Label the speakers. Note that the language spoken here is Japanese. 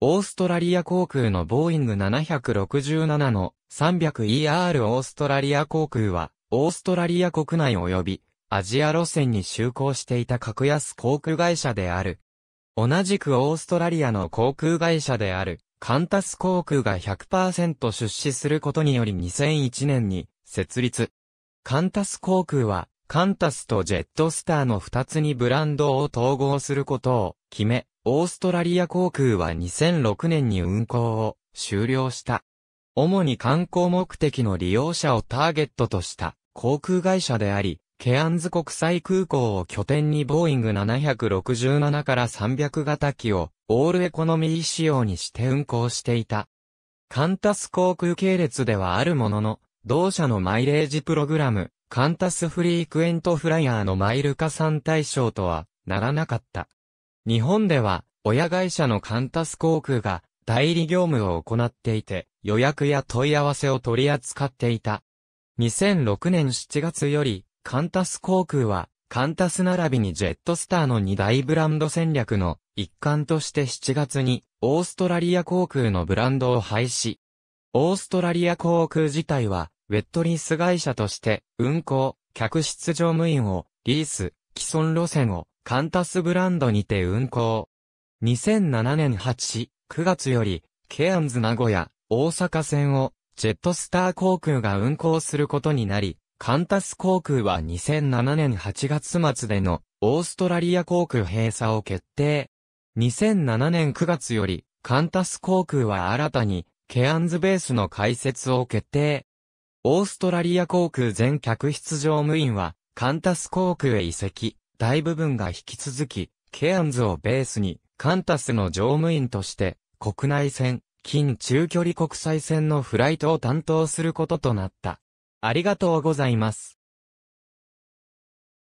Speaker 1: オーストラリア航空のボーイング767の 300ER オーストラリア航空は、オーストラリア国内及び、アジア路線に就航していた格安航空会社である。同じくオーストラリアの航空会社である、カンタス航空が100%出資することにより2001年に設立。カンタス航空は、カンタスとジェットスターの2つにブランドを統合することを決め、オーストラリア航空は2006年に運航を終了した。主に観光目的の利用者をターゲットとした航空会社であり、ケアンズ国際空港を拠点にボーイング767から300型機をオールエコノミー仕様にして運航していた。カンタス航空系列ではあるものの、同社のマイレージプログラム、カンタスフリークエントフライヤーのマイル加算対象とはならなかった。日本では、親会社のカンタス航空が代理業務を行っていて、予約や問い合わせを取り扱っていた。2006年7月より、カンタス航空は、カンタス並びにジェットスターの2大ブランド戦略の一環として7月に、オーストラリア航空のブランドを廃止。オーストラリア航空自体は、ウェットリース会社として、運航、客室乗務員を、リース、既存路線を、カンタスブランドにて運行。2007年8、9月より、ケアンズ名古屋、大阪線を、ジェットスター航空が運行することになり、カンタス航空は2007年8月末での、オーストラリア航空閉鎖を決定。2007年9月より、カンタス航空は新たに、ケアンズベースの開設を決定。オーストラリア航空全客室乗務員は、カンタス航空へ移籍。大部分が引き続き、ケアンズをベースに、カンタスの乗務員として、国内線、近中距離国際線のフライトを担当することとなった。ありがとうございます。